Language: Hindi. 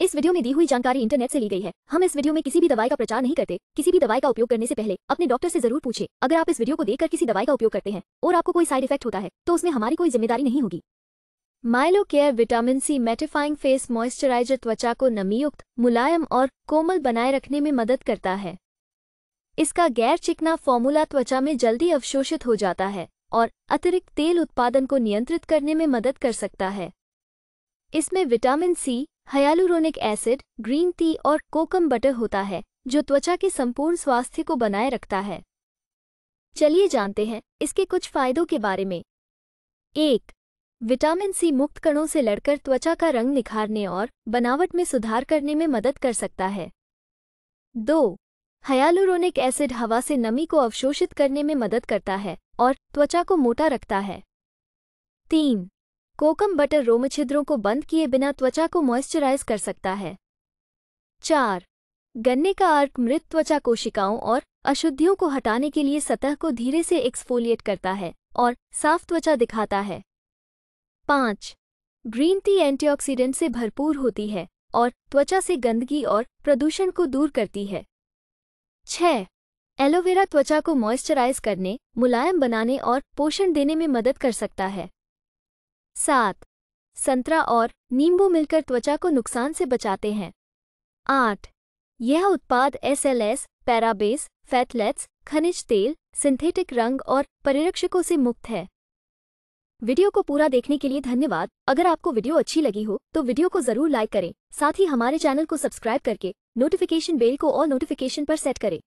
इस वीडियो में दी हुई जानकारी इंटरनेट से ली गई है हम इस वीडियो में किसी भी दवाई का प्रचार नहीं करते किसी भी दवाई का उपयोग करने से पहले अपने डॉक्टर से जरूर पूछे अगर आप इस वीडियो को देखकर किसी दवाई का उपयोग करते हैं और आपको कोई साइड इफेक्ट होता है तो उसमें हमारी कोई जिम्मेदारी नहीं होगी Mylo care vitamin C mattifying face moisturiser त्वचा को नमीयुक्त मुलायम और कोमल बनाए रखने में मदद करता है इसका गैर चिकना फॉर्मूला त्वचा में जल्दी अवशोषित हो जाता है और अतिरिक्त तेल उत्पादन को नियंत्रित करने में मदद कर सकता है इसमें vitamin C hyaluronic acid green tea और कोकम बटर होता है जो त्वचा के संपूर्ण स्वास्थ्य को बनाए रखता है चलिए जानते हैं इसके कुछ फायदों के बारे में एक विटामिन सी मुक्त कणों से लड़कर त्वचा का रंग निखारने और बनावट में सुधार करने में मदद कर सकता है दो हयालुरोनिक एसिड हवा से नमी को अवशोषित करने में मदद करता है और त्वचा को मोटा रखता है तीन कोकम बटर रोमछिद्रों को बंद किए बिना त्वचा को मॉइस्चराइज कर सकता है चार गन्ने का अर्क मृत त्वचा कोशिकाओं और अशुद्धियों को हटाने के लिए सतह को धीरे से एक्सफोलिएट करता है और साफ त्वचा दिखाता है पाँच ग्रीन टी एंटीऑक्सीडेंट से भरपूर होती है और त्वचा से गंदगी और प्रदूषण को दूर करती है छ एलोवेरा त्वचा को मॉइस्चराइज करने मुलायम बनाने और पोषण देने में मदद कर सकता है सात संतरा और नींबू मिलकर त्वचा को नुकसान से बचाते हैं आठ यह उत्पाद एसएलएस, पैराबेस फैथलेट्स खनिज तेल सिंथेटिक रंग और परिरक्षकों से मुक्त है वीडियो को पूरा देखने के लिए धन्यवाद अगर आपको वीडियो अच्छी लगी हो तो वीडियो को जरूर लाइक करें साथ ही हमारे चैनल को सब्सक्राइब करके नोटिफिकेशन बेल को ऑल नोटिफिकेशन पर सेट करें